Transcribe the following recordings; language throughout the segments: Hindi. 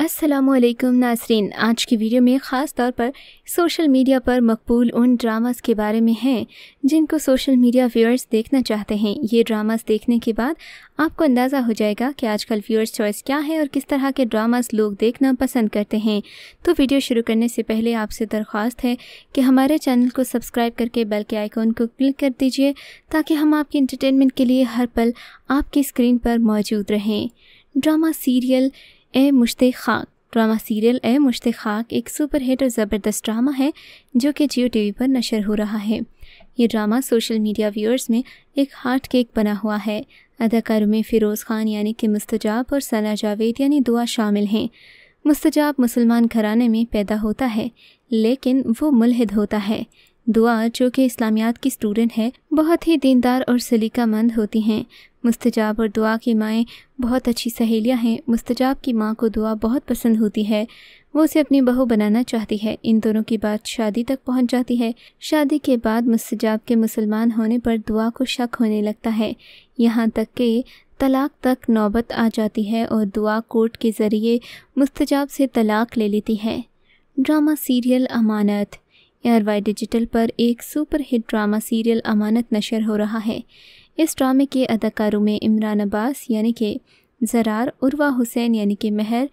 असलकुम नासरीन आज की वीडियो में ख़ास तौर पर सोशल मीडिया पर मकबूल उन ड्रामास के बारे में हैं जिनको सोशल मीडिया व्यूअर्स देखना चाहते हैं ये ड्रामास देखने के बाद आपको अंदाज़ा हो जाएगा कि आजकल व्यूअर्स चॉइस क्या है और किस तरह के ड्रामास लोग देखना पसंद करते हैं तो वीडियो शुरू करने से पहले आपसे दरख्वास्त है कि हमारे चैनल को सब्सक्राइब करके बेल के आइकॉन को क्लिक कर दीजिए ताकि हम आपके इंटरटेनमेंट के लिए हर पल आपकी स्क्रीन पर मौजूद रहें ड्रामा सीरियल ए मुश्ते खाक ड्रामा सीरियल ए मुश्ते खाक एक सुपर हिट और ज़बरदस्त ड्रामा है जो कि जियो टीवी पर नशर हो रहा है ये ड्रामा सोशल मीडिया व्यूअर्स में एक हार्ट केक बना हुआ है अदाकारों में फ़िरोज़ खान यानी कि मुस्तजाब और सना जावेद यानी दुआ शामिल हैं मुस्तजाब मुसलमान घराने में पैदा होता है लेकिन वो मुलहद होता है दुआ जो कि इस्लामियात की स्टूडेंट है बहुत ही दीनदार और सलीकामंद होती हैं मुस्तजाब और दुआ की माएँ बहुत अच्छी सहेलियाँ हैं मुस्तजाब की माँ को दुआ बहुत पसंद होती है वो उसे अपनी बहू बनाना चाहती है इन दोनों की बात शादी तक पहुंच जाती है शादी के बाद मुस्तजाब के मुसलमान होने पर दुआ को शक होने लगता है यहाँ तक कि तलाक तक नौबत आ जाती है और दुआ कोर्ट के ज़रिए मुस्तजाब से तलाक ले लेती है drama serial Amanat ARY digital पर एक super hit drama serial Amanat नशर हो रहा है इस ड्रामे के अदाकारों में इमरान अब्बास यानी कि जरार उर्वा हुसैन यानी कि महर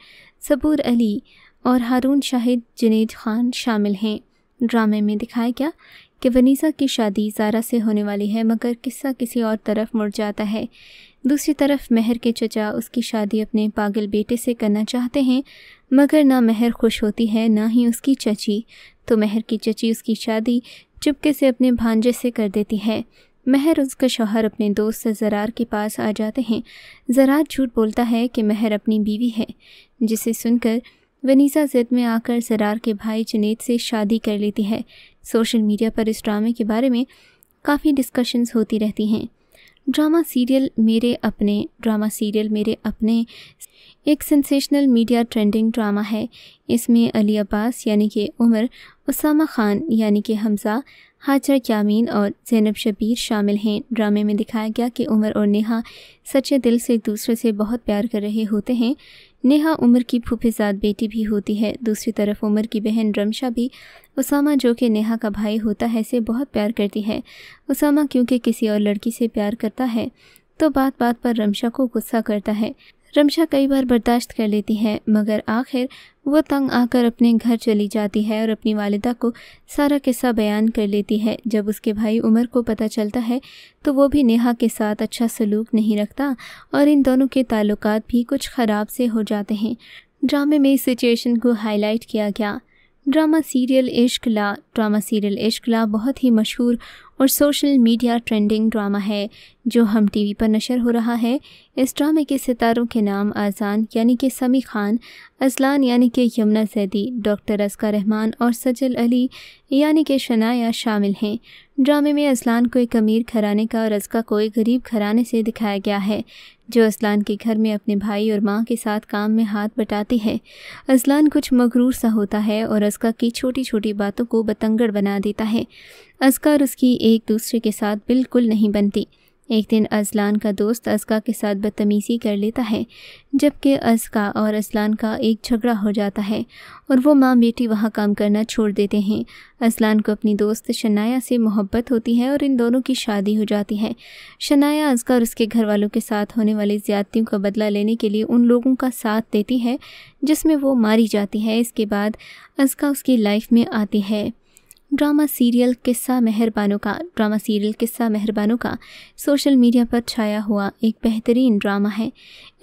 सबूर अली और हारून शाहिद जुनेद खान शामिल हैं ड्रामे में दिखाया गया कि वनीसा की शादी जारा से होने वाली है मगर किस्सा किसी और तरफ मुड़ जाता है दूसरी तरफ महर के चचा उसकी शादी अपने पागल बेटे से करना चाहते हैं मगर ना महर खुश होती है ना ही उसकी चची तो महर की चची उसकी शादी चुपके से अपने भांजे से कर देती है महर उसका शोहर अपने दोस्त से जरार के पास आ जाते हैं जरार झूठ बोलता है कि महर अपनी बीवी है जिसे सुनकर वनीसा जिद में आकर सरार के भाई जुनेद से शादी कर लेती है सोशल मीडिया पर इस ड्रामे के बारे में काफ़ी डिस्कशंस होती रहती हैं ड्रामा सीरियल मेरे अपने ड्रामा सीरियल मेरे अपने एक सेंसेशनल मीडिया ट्रेंडिंग ड्रामा है इसमें अली अब्बास यानी कि उमर उसामा खान यानी कि हमज़ा हाजर यामीन और जैनब शबीर शामिल हैं ड्रामे में दिखाया गया कि उमर और नेहा सच्चे दिल से एक दूसरे से बहुत प्यार कर रहे होते हैं नेहा उमर की फूफेजाद बेटी भी होती है दूसरी तरफ उमर की बहन रमशा भी उसामा जो कि नेहा का भाई होता है से बहुत प्यार करती है उसामा क्योंकि किसी और लड़की से प्यार करता है तो बात बात पर रमशा को गुस्सा करता है रमशा कई बार बर्दाश्त कर लेती है मगर आखिर वो तंग आकर अपने घर चली जाती है और अपनी वालदा को सारा किस्सा बयान कर लेती है जब उसके भाई उमर को पता चलता है तो वो भी नेहा के साथ अच्छा सलूक नहीं रखता और इन दोनों के ताल्लुक भी कुछ ख़राब से हो जाते हैं ड्रामे में इस सिचुएशन को हाईलाइट किया गया ड्रामा सीरियल इश्क ला ड्रामा सीरियल इश्क ला बहुत ही मशहूर और सोशल मीडिया ट्रेंडिंग ड्रामा है जो हम टीवी पर नशर हो रहा है इस ड्रामे के सितारों के नाम आज़ान यानी कि समी खान अजलान यानी कि यमुना सैदी डॉक्टर असका रहमान और सजल अली यानी कि शनाया शामिल हैं ड्रामे में असलान को एक अमीर घराने का और असका को एक गरीब घराने से दिखाया गया है जो असलान के घर में अपने भाई और माँ के साथ काम में हाथ बटाती है असलान कुछ मकरूर सा होता है और असका की छोटी छोटी बातों को बतंगड़ बना देता है और उसकी एक दूसरे के साथ बिल्कुल नहीं बनती एक दिन अजलान का दोस्त असगा के साथ बदतमीज़ी कर लेता है जबकि असगा और असलान का एक झगड़ा हो जाता है और वो माँ बेटी वहाँ काम करना छोड़ देते हैं असलान को अपनी दोस्त शनाया से मोहब्बत होती है और इन दोनों की शादी हो जाती है शनाया असगा और उसके घर वालों के साथ होने वाली ज़्यादतियों का बदला लेने के लिए उन लोगों का साथ देती है जिसमें वो मारी जाती है इसके बाद असगा उसकी लाइफ में आती है ड्रामा सीरियल किस्सा मेहरबानों का ड्रामा सीरियल किस्सा मेहरबानों का सोशल मीडिया पर छाया हुआ एक बेहतरीन ड्रामा है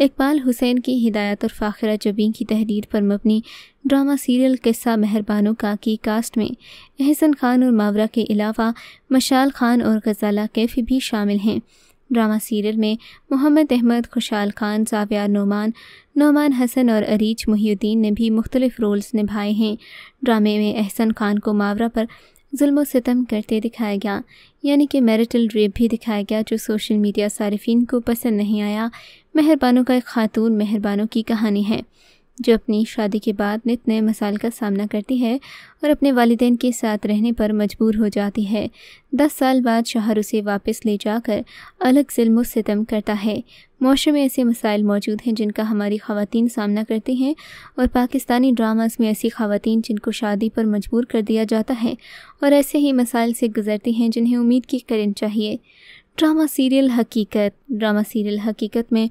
इकबाल हुसैन की हिदायत और फ़ाखरा जबीन की तहरीर पर मबनी ड्रामा सीरियल किस्सा मेहरबानों का की कास्ट में अहसन खान और मावरा के अलावा मशाल खान और गज़ाला कैफ़ी भी शामिल हैं ड्रामा सीरियल में मोहम्मद अहमद खुशाल खान साविया नोमान नोमान हसन और अरीच मुहीद्दीन ने भी मुख्तलिफ रोल्स निभाए हैं ड्रामे में एहसन खान को मावरा पर जुल्म सितम करते दिखाया गया यानी कि मैरिटल रेप भी दिखाया गया जो सोशल मीडिया सार्फिन को पसंद नहीं आया मेहरबानों का एक खातून मेहरबानों की कहानी है जो अपनी शादी के बाद नित नए मसाइल का सामना करती है और अपने वालदेन के साथ रहने पर मजबूर हो जाती है दस साल बाद शहर उसे वापस ले जाकर अलग जुल्म सितम करता है मुआरे में ऐसे मसाइल मौजूद हैं जिनका हमारी खातन सामना करती हैं और पाकिस्तानी ड्रामास में ऐसी खातन जिनको शादी पर मजबूर कर दिया जाता है और ऐसे ही मसाइल से गुजरती हैं जिन्हें उम्मीद की करनी चाहिए drama serial Haqeeqat drama serial Haqeeqat में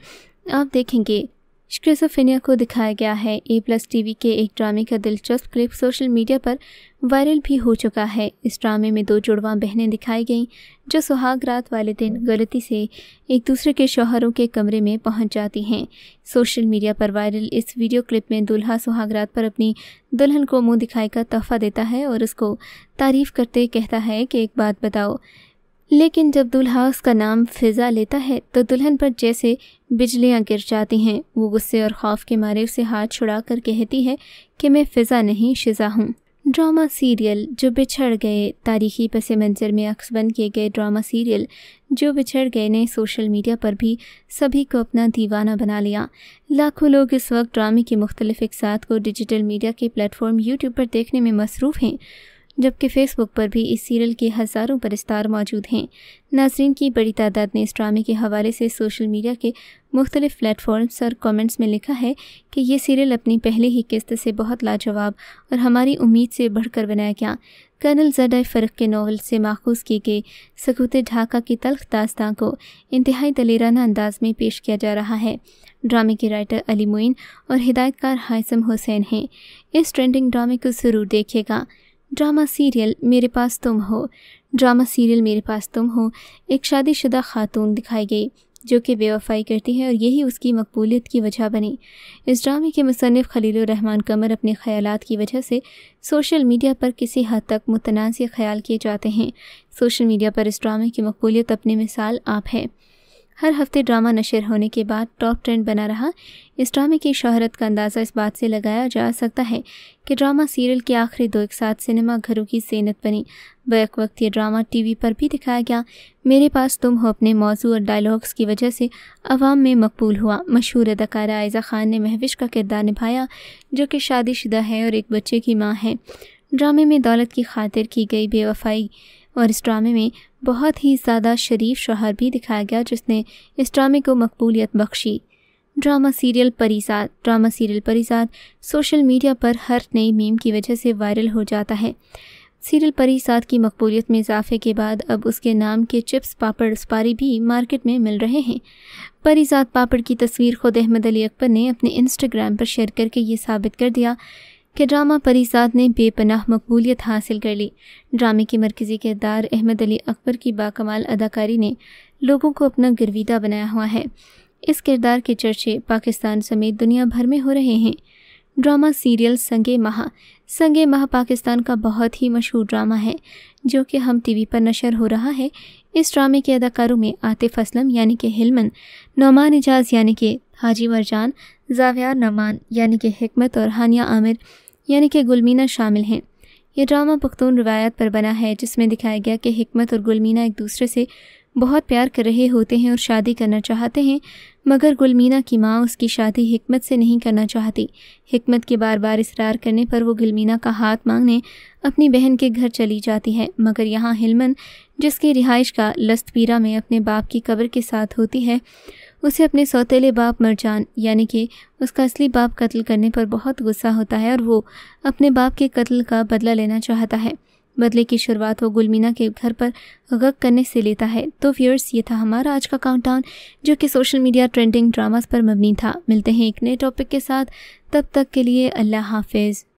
आप देखेंगे स्क्रिसोफेनिया को दिखाया गया है ए प्लस टीवी के एक ड्रामे का दिलचस्प क्लिप सोशल मीडिया पर वायरल भी हो चुका है इस ड्रामे में दो जुड़वा बहनें दिखाई गईं जो सुहाग रात वाले दिन गलती से एक दूसरे के शोहरों के कमरे में पहुंच जाती हैं सोशल मीडिया पर वायरल इस वीडियो क्लिप में दुल्हा सुहाग रात पर अपनी दुल्हन को मुंह दिखाई का तोहफा देता है और उसको तारीफ़ करते कहता है कि एक बात बताओ लेकिन जब दुल्हा उसका नाम फिज़ा लेता है तो दुल्हन पर जैसे बिजलियां गिर जाती हैं वो गुस्से और खौफ के मारे उसे हाथ छुड़ा कर कहती है कि मैं फ़िज़ा नहीं शिज़ा हूँ ड्रामा सीरियल जो बिछड़ गए तारीखी पस मंज़र में अक्स बंद किए गए ड्रामा सीरियल जो बिछड़ गए ने सोशल मीडिया पर भी सभी को अपना दीवाना बना लिया लाखों लोग इस वक्त ड्रामे के मुख्तलिफ अकसात को डिजिटल मीडिया के प्लेटफॉर्म यूट्यूब पर देखने में मसरूफ़ हैं जबकि फेसबुक पर भी इस सीरियल के हज़ारों परस्तार मौजूद हैं नाजरन की बड़ी तादाद ने इस ड्रामे के हवाले से सोशल मीडिया के मुख्तलिफ प्लेटफॉर्म्स और कमेंट्स में लिखा है कि यह सीरियल अपनी पहले ही किस्त से बहुत लाजवाब और हमारी उम्मीद से बढ़कर बनाया गया कर्नल जडा फ़र्क के नावल से माखूज किए गए सकूत ढाका की तलख दास्तान को इंतहाई दलेराना अंदाज में पेश किया जा रहा है ड्रामे के राइटर अली मोइन और हिदायतकार हायसम हुसैन हैं इस ट्रेंडिंग ड्रामे को ज़रूर देखेगा ड्रामा सीरियल मेरे पास तुम हो ड्रामा सीरियल मेरे पास तुम हो एक शादीशुदा खातून दिखाई गई जो कि बेवफाई करती है और यही उसकी मकबूलियत की वजह बनी इस ड्रामे के मुसनफ़ रहमान कमर अपने ख्याल की वजह से सोशल मीडिया पर किसी हद तक मुतनाज़ ख्याल किए जाते हैं सोशल मीडिया पर इस ड्रामे की मकबूलियत अपनी मिसाल आप है हर हफ्ते ड्रामा नशर होने के बाद टॉप ट्रेंड बना रहा इस ड्रामे की शहरत का अंदाज़ा इस बात से लगाया जा सकता है कि ड्रामा सीरियल के आखिरी दो एक साथ सिनेमा घरों की सेनत बनी बैक वक्त यह ड्रामा टीवी पर भी दिखाया गया मेरे पास तुम हो अपने मौजू और डायलॉग्स की वजह से अवाम में मकबूल हुआ मशहूर अदाकारा आयज़ा ख़ान ने महविश का किरदार निभाया जो कि शादीशुदा है और एक बच्चे की माँ है ड्रामे में दौलत की खातिर की गई बेवफाई और इस ड्रामे में बहुत ही ज़्यादा शरीफ शोहर भी दिखाया गया जिसने इस ड्रामे को मकबूलियत बख्शी drama serial Parizaad drama serial Parizaad social media पर हर नई मीम की वजह से वायरल हो जाता है सीरियल परिसाद की मकबूलियत में इजाफे के बाद अब उसके नाम के चिप्स पापड़ सुपारी भी मार्केट में मिल रहे हैं परिसाद पापड़ की तस्वीर खुद अहमद अली अकबर ने अपने इंस्टाग्राम पर शेयर करके ये साबित कर दिया कि ड्रामा परिजात ने बेपनाह मकबूलियत हासिल कर ली ड्रामे के मरकज़ी किरदार अहमद अली अकबर की बाकमाल अदाकारी ने लोगों को अपना गर्विदा बनाया हुआ है इस किरदार के चर्चे पाकिस्तान समेत दुनिया भर में हो रहे हैं ड्रामा सीरियल संगे माह संगे माह पाकिस्तान का बहुत ही मशहूर ड्रामा है जो कि हम टीवी पर नशर हो रहा है इस ड्रामे के अदाकारों में आतिफ असलम यानी कि हिलमन नौमान एजाज यानी कि हाजी मरजान जावियार नमान यानी कि हमत और हानिया आमिर यानी कि गुलमीना शामिल हैं यह ड्रामा पख्तून रवायत पर बना है जिसमें दिखाया गया कि हमत और गुलमीना एक दूसरे से बहुत प्यार कर रहे होते हैं और शादी करना चाहते हैं मगर गुलमीना की माँ उसकी शादी हमत से नहीं करना चाहती हमत के बार बार इसरार करने पर वो गुलमीना का हाथ मांगने अपनी बहन के घर चली जाती है मगर यहाँ हिलमन जिसकी रिहाइश का लस्तपीरा में अपने बाप की कब्र के साथ होती है उसे अपने सौतेले बाप मरजान यानी कि उसका असली बाप कत्ल करने पर बहुत गुस्सा होता है और वो अपने बाप के कत्ल का बदला लेना चाहता है बदले की शुरुआत वो गुलमीना के घर पर गक करने से लेता है तो व्यूअर्स ये था हमारा आज का काउंटडाउन जो कि सोशल मीडिया ट्रेंडिंग ड्रामास पर मबनी था मिलते हैं एक नए टॉपिक के साथ तब तक के लिए अल्लाह हाफिज़